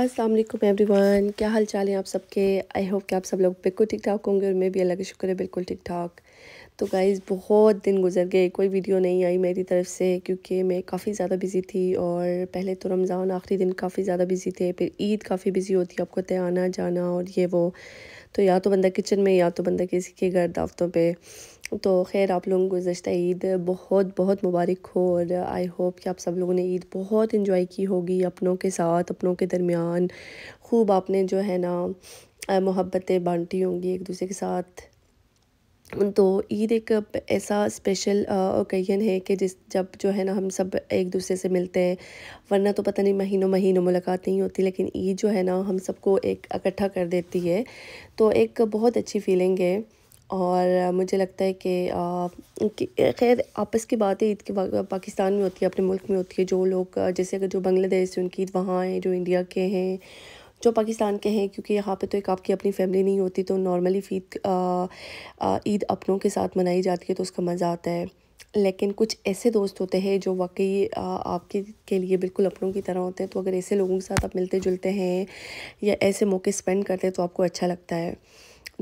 अस्सलाम वालेकुम एवरीवन क्या हाल चाल है आप सबके आई होप कि आप सब लोग बिल्कुल ठीक ठाक होंगे और मैं भी अल्लाह का शुक्र है बिल्कुल ठीक ठाक तो गाइज़ बहुत दिन गुजर गए कोई वीडियो नहीं आई मेरी तरफ से क्योंकि मैं काफ़ी ज़्यादा बिज़ी थी और पहले तो रमज़ान आखिरी दिन काफ़ी ज़्यादा बिज़ी थे फिर ईद काफ़ी बिज़ी होती है आपको तय आना जाना और ये वो तो या तो बंदा किचन में या तो बंदा किसी के घर दावतों पर तो खैर आप लोगों को गुजशत ईद बहुत बहुत मुबारक हो और आई होप कि आप सब लोगों ने ईद बहुत इन्जॉय की होगी अपनों के साथ अपनों के दरमियान खूब आपने जो है ना मोहब्बतें बांटी होंगी एक दूसरे के साथ तो ईद एक ऐसा स्पेशल ओकेजन है कि जिस जब जो है ना हम सब एक दूसरे से मिलते हैं वरना तो पता नहीं महीनों महीनों मुलाकात नहीं होती लेकिन ईद जो है ना हम सबको एक इकट्ठा कर देती है तो एक बहुत अच्छी फीलिंग है और मुझे लगता है कि खैर आपस की बात है ईद के पाकिस्तान में होती है अपने मुल्क में होती है जो लोग जैसे अगर जो बांग्लादेश से उनकी ईद वहाँ हैं जो इंडिया के हैं जो पाकिस्तान के हैं क्योंकि यहाँ पे तो एक आपकी अपनी फैमिली नहीं होती तो नॉर्मली फीत ईद अपनों के साथ मनाई जाती है तो उसका मज़ा आता है लेकिन कुछ ऐसे दोस्त होते हैं जो वाकई आपके के लिए बिल्कुल अपनों की तरह होते हैं तो अगर ऐसे लोगों के साथ आप मिलते जुलते हैं या ऐसे मौके स्पेंड करते हैं तो आपको अच्छा लगता है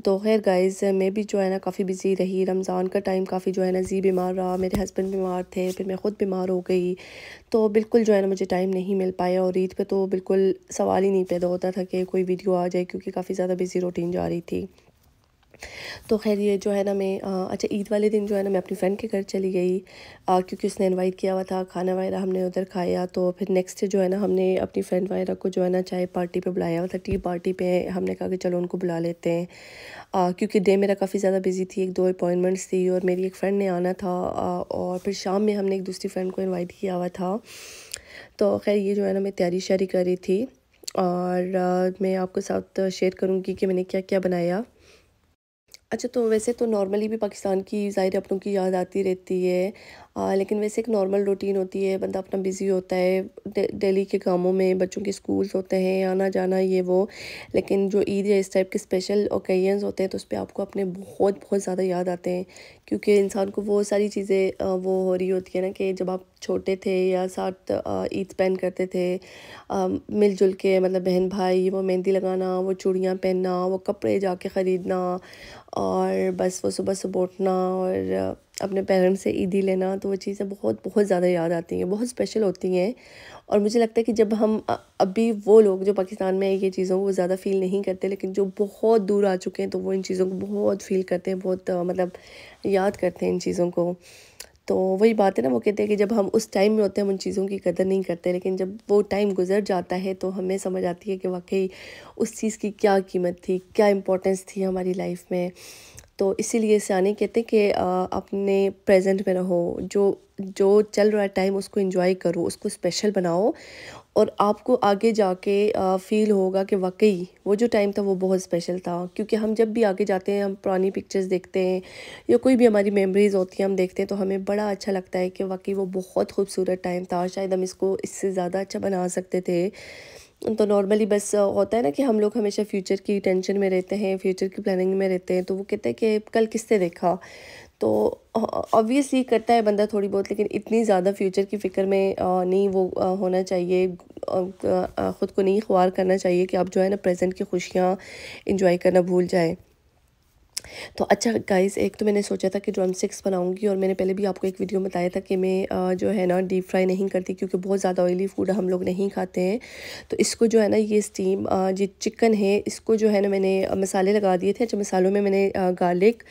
तो खैर गाइस मैं भी जो है ना काफ़ी बिज़ी रही रमज़ान का टाइम काफ़ी जो है ना जी बीमार रहा मेरे हस्बैंड बीमार थे फिर मैं ख़ुद बीमार हो गई तो बिल्कुल जो है ना मुझे टाइम नहीं मिल पाया और ईद पे तो बिल्कुल सवाल ही नहीं पैदा होता था कि कोई वीडियो आ जाए क्योंकि काफ़ी ज़्यादा बिज़ी रूटीन जा रही थी तो खैर ये जो है ना मैं अच्छा ईद वाले दिन जो है ना मैं अपनी फ्रेंड के घर चली गई क्योंकि उसने इनवाइट किया हुआ था खाना वगैरह हमने उधर खाया तो फिर नेक्स्ट जो है ना हमने अपनी फ्रेंड वगैरह को जो है ना चाय पार्टी पे बुलाया हुआ था टी पार्टी पे हमने कहा कि चलो उनको बुला लेते हैं क्योंकि डे मेरा काफ़ी ज़्यादा बिजी थी एक दो अपॉइंटमेंट्स थी और मेरी एक फ़्रेंड ने आना था और फिर शाम में हमने एक दूसरी फ्रेंड को इन्वाइट किया हुआ था तो खैर ये जो है ना मैं तैयारी शारी कर रही थी और मैं आपको साथ शेयर करूँगी कि मैंने क्या क्या बनाया अच्छा तो वैसे तो नॉर्मली भी पाकिस्तान की ज़ाहिर अपनों की याद आती रहती है आ, लेकिन वैसे एक नॉर्मल रूटीन होती है बंदा अपना बिज़ी होता है डेली के कामों में बच्चों के स्कूल्स होते हैं आना जाना ये वो लेकिन जो ईद या इस टाइप के स्पेशल ओकेजन्स होते हैं तो उस पर आपको अपने बहुत बहुत ज़्यादा याद आते हैं क्योंकि इंसान को वो सारी चीज़ें वो हो रही होती है ना कि जब आप छोटे थे या साथ ईद स्पेंड करते थे मिलजुल के मतलब बहन भाई वो मेहंदी लगाना वो चूड़ियाँ पहनना वो कपड़े जाके ख़रीदना और बस वो सुबह सुबह उठना और अपने पेरेंट्स से ईदी लेना तो वो चीज़ें बहुत बहुत ज़्यादा याद आती हैं बहुत स्पेशल होती हैं और मुझे लगता है कि जब हम अभी वो लोग जो पाकिस्तान में ये चीज़ों को ज़्यादा फील नहीं करते लेकिन जो बहुत दूर आ चुके हैं तो वो इन चीज़ों को बहुत फील करते हैं बहुत मतलब याद करते हैं इन चीज़ों को तो वही बात है ना वो कहते हैं कि जब हम उस टाइम में होते हैं हम उन चीज़ों की कदर नहीं करते लेकिन जब वो टाइम गुजर जाता है तो हमें समझ आती है कि वाकई उस चीज़ की क्या कीमत थी क्या इम्पोर्टेंस थी हमारी लाइफ में तो इसीलिए सियाने कहते हैं कि अपने प्रेजेंट में रहो जो जो चल रहा है टाइम उसको इन्जॉय करो उसको स्पेशल बनाओ और आपको आगे जाके फील होगा कि वाकई वो जो टाइम था वो बहुत स्पेशल था क्योंकि हम जब भी आगे जाते हैं हम पुरानी पिक्चर्स देखते हैं या कोई भी हमारी मेमोरीज़ होती हैं हम देखते हैं तो हमें बड़ा अच्छा लगता है कि वाकई वो बहुत खूबसूरत टाइम था शायद हम इसको इससे ज़्यादा अच्छा बना सकते थे तो नॉर्मली बस होता है ना कि हम लोग हमेशा फ्यूचर की टेंशन में रहते हैं फ्यूचर की प्लानिंग में रहते हैं तो वो कहते हैं कि कल किससे देखा तो ऑब्वियसली करता है बंदा थोड़ी बहुत लेकिन इतनी ज़्यादा फ्यूचर की फ़िक्र में नहीं वो होना चाहिए ख़ुद को नहीं ख्वार करना चाहिए कि आप जो है ना प्रेजेंट की खुशियाँ इंजॉय करना भूल जाएँ तो अच्छा गाइस एक तो मैंने सोचा था कि ड्रम स्टिक्स बनाऊंगी और मैंने पहले भी आपको एक वीडियो में बताया था कि मैं जो है ना डीप फ्राई नहीं करती क्योंकि बहुत ज़्यादा ऑयली फूड हम लोग नहीं खाते हैं तो इसको जो है ना ये स्टीम ये चिकन है इसको जो है ना मैंने मसाले लगा दिए थे अच्छा मसालों में मैंने गार्लिक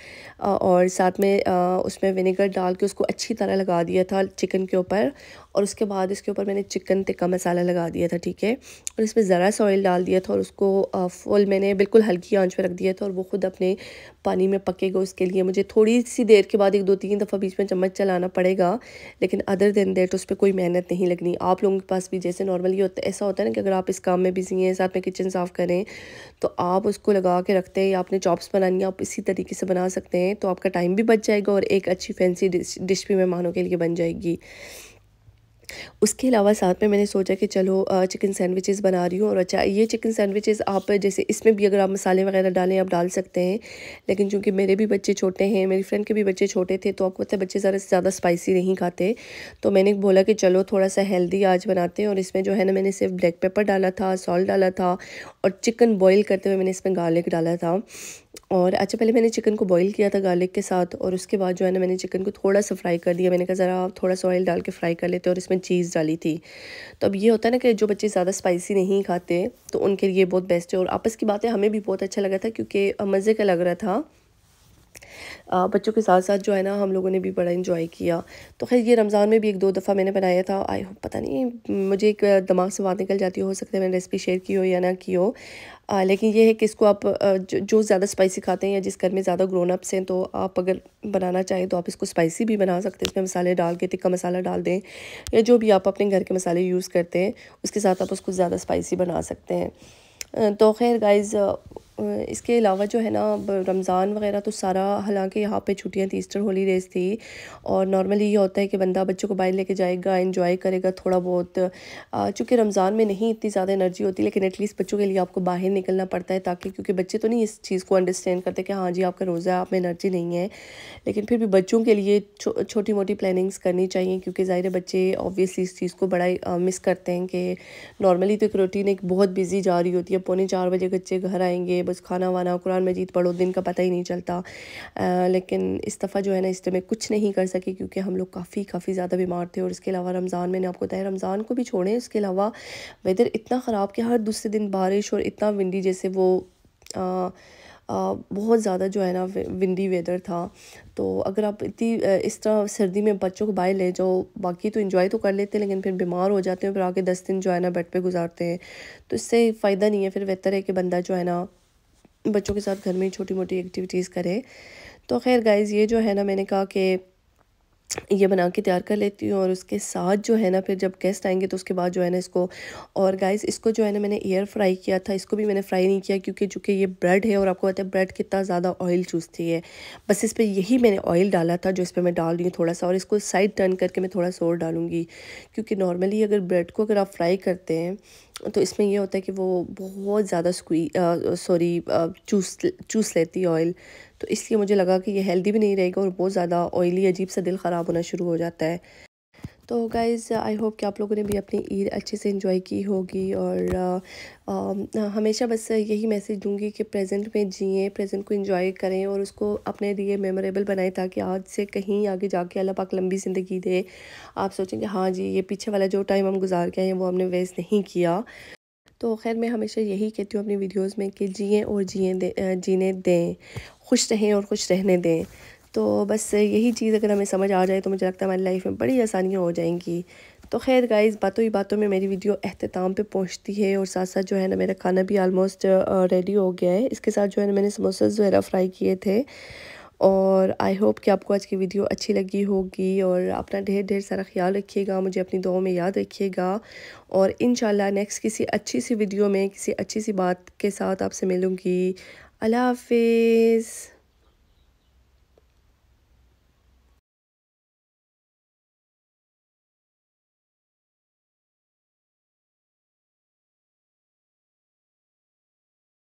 और साथ में उसमें विनेगर डाल के उसको अच्छी तरह लगा दिया था चिकन के ऊपर और उसके बाद इसके ऊपर मैंने चिकन टिक्का मसाला लगा दिया था ठीक है और इसमें ज़रा सा ऑयल डाल दिया था और उसको फुल मैंने बिल्कुल हल्की आंच पर रख दिया था और वो खुद अपने पानी में पकेगा उसके लिए मुझे थोड़ी सी देर के बाद एक दो तीन दफ़ा बीच में चम्मच चलाना पड़ेगा लेकिन अदर देन देट उस पर कोई मेहनत नहीं लगनी आप लोगों के पास भी जैसे नॉर्मली होता है ऐसा होता है ना कि अगर आप इस काम में बिजी हैं साथ में किचन साफ़ करें तो आप उसको लगा के रखते हैं या आपने चॉप्स बनानी है आप इसी तरीके से बना सकते हैं तो आपका टाइम भी बच जाएगा और एक अच्छी फैंसी डिश, डिश भी मेहमानों के लिए बन जाएगी उसके अलावा साथ में मैंने सोचा कि चलो चिकन सैंडविचेस बना रही हूँ और अच्छा ये चिकन सैंडविचेस आप जैसे इसमें भी अगर आप मसाले वगैरह डालें आप डाल सकते हैं लेकिन चूँकि मेरे भी बच्चे छोटे हैं मेरी फ्रेंड के भी बच्चे छोटे थे तो आपको पता है बच्चे से ज़्यादा स्पाइसी नहीं खाते तो मैंने बोला कि चलो थोड़ा सा हेल्दी आज बनाते हैं और इसमें जो है ना मैंने सिर्फ ब्लैक पेपर डाला था सॉल्ट डाला था और चिकन बॉयल करते हुए मैंने इसमें गार्लिक डाला था और अच्छा पहले मैंने चिकन को बॉईल किया था गार्लिक के साथ और उसके बाद जो है ना मैंने चिकन को थोड़ा सा फ्राई कर दिया मैंने कहा ज़रा आप थोड़ा सा ऑयल डाल के फ्राई कर लेते और इसमें चीज़ डाली थी तो अब ये होता है ना कि जो बच्चे ज़्यादा स्पाइसी नहीं खाते तो उनके लिए बहुत बेस्ट है और आपस की बातें हमें भी बहुत अच्छा लगा था क्योंकि मज़े का लग रहा था बच्चों के साथ साथ जो है ना हम लोगों ने भी बड़ा इन्जॉय किया तो खैर ये रमज़ान में भी एक दो दफ़ा मैंने बनाया था आई होप पता नहीं मुझे एक दिमाग से बात निकल जाती हो सकता है मैंने रेसिपी शेयर की हो या ना की हो आ, लेकिन ये है कि इसको आप जो, जो ज़्यादा स्पाइसी खाते हैं या जिस घर में ज़्यादा ग्रोन अप्स हैं तो आप अगर बनाना चाहें तो आप इसको स्पाइसी भी बना सकते हैं इसमें मसाले डाल के टिक्का मसाला डाल दें या जो भी आप अपने घर के मसाले यूज़ करते हैं उसके साथ आप उसको ज़्यादा स्पाइसी बना सकते हैं तो खैर गाइज़ इसके अलावा जो है ना रमज़ान वगैरह तो सारा हालांकि यहाँ पे छुट्टियाँ थी ईस्टर हॉलीडेज़ थी और नॉर्मली ये होता है कि बंदा बच्चों को बाहर लेके जाएगा इन्जॉय करेगा थोड़ा बहुत चूँकि रमज़ान में नहीं इतनी ज़्यादा एनर्जी होती लेकिन एटलीस्ट बच्चों के लिए आपको बाहर निकलना पड़ता है ताकि क्योंकि बच्चे तो नहीं इस चीज़ को अंडरस्टैंड करते कि हाँ जी आपका रोज़ा है आप में एनर्जी नहीं है लेकिन फिर भी बच्चों के लिए छो, छोटी मोटी प्लानिंग्स करनी चाहिए क्योंकि ज़ाहिर बच्चे ऑब्वियसली इस चीज़ को बड़ा मिस करते हैं कि नॉर्मली तो एक रूटीन एक बहुत बिजी जा रही होती है पौने चार बजे बच्चे घर आएंगे बस खाना वाना कुरान मजीद पढ़ो दिन का पता ही नहीं चलता आ, लेकिन इस दफ़ा जो है ना इस मैं कुछ नहीं कर सके क्योंकि हम लोग काफ़ी काफ़ी ज़्यादा बीमार थे और इसके अलावा रमज़ान मैंने आपको बताया रमज़ान को भी छोड़ें इसके अलावा वेदर इतना ख़राब कि हर दूसरे दिन बारिश और इतना विंडी जैसे वो आ, आ, बहुत ज़्यादा जो है ना विंडी वेदर था तो अगर आप इतनी इस तरह सर्दी में बच्चों को बाहर ले जाओ बाकी तो इन्जॉय तो कर लेते हैं लेकिन फिर बीमार हो जाते हैं फिर आके दस दिन जो है ना बेड पे गुजारते हैं तो इससे फ़ायदा नहीं है फिर बेहतर है कि बंदा जो है ना बच्चों के साथ घर में छोटी मोटी एक्टिविटीज़ करें तो खैर गाइज़ ये जो है ना मैंने कहा कि ये बना के तैयार कर लेती हूँ और उसके साथ जो है ना फिर जब गेस्ट आएंगे तो उसके बाद जो है ना इसको और गाइस इसको जो है ना मैंने एयर फ्राई किया था इसको भी मैंने फ्राई नहीं किया क्योंकि चूँकि ये ब्रेड है और आपको पता है ब्रेड कितना ज़्यादा ऑयल चूसती है बस इस पर यही मैंने ऑयल डाला था जो इस पर मैं डाल रही हूँ थोड़ा सा और इसको साइड टर्न करके मैं थोड़ा सा और डालूंगी क्योंकि नॉर्मली अगर ब्रेड को अगर आप फ्राई करते हैं तो इसमें यह होता है कि वो बहुत ज़्यादा स्क्वी सॉरी चूस चूस लेती ऑयल तो इसलिए मुझे लगा कि ये हेल्दी भी नहीं रहेगा और बहुत ज़्यादा ऑयली अजीब सा दिल ख़राब होना शुरू हो जाता है तो गाइज़ आई होप कि आप लोगों ने भी अपनी ईद अच्छे से इन्जॉय की होगी और आ, आ, हमेशा बस यही मैसेज दूंगी कि प्रेजेंट में जिए प्रेजेंट को इन्जॉय करें और उसको अपने लिए मेमोरेबल बनाएं ताकि आज से कहीं आगे जाके अल्लाह पाक लंबी ज़िंदगी दे आप सोचें कि हाँ जी ये पीछे वाला जो टाइम हम गुजार के आए हैं वो हमने वेस्ट नहीं किया तो खैर मैं हमेशा यही कहती हूँ अपनी वीडियोस में कि जिएँ और जिए दे जीने दें खुश रहें और खुश रहने दें तो बस यही चीज़ अगर हमें समझ आ जाए तो मुझे लगता है हमारी लाइफ में बड़ी आसानियाँ हो जाएंगी तो खैर गाइस बातों ही बातों में मेरी वीडियो अहतमाम पे पहुंचती है और साथ साथ जो है ना मेरा खाना भी आलमोस्ट रेडी हो गया है इसके साथ जो है ना मैंने समोसा वगैरह फ्राई किए थे और आई होप कि आपको आज की वीडियो अच्छी लगी होगी और अपना ढेर ढेर सारा ख्याल रखिएगा मुझे अपनी दुआओं में याद रखिएगा और इन नेक्स्ट किसी अच्छी सी वीडियो में किसी अच्छी सी बात के साथ आपसे मिलूँगी अल्लाह हाफिज़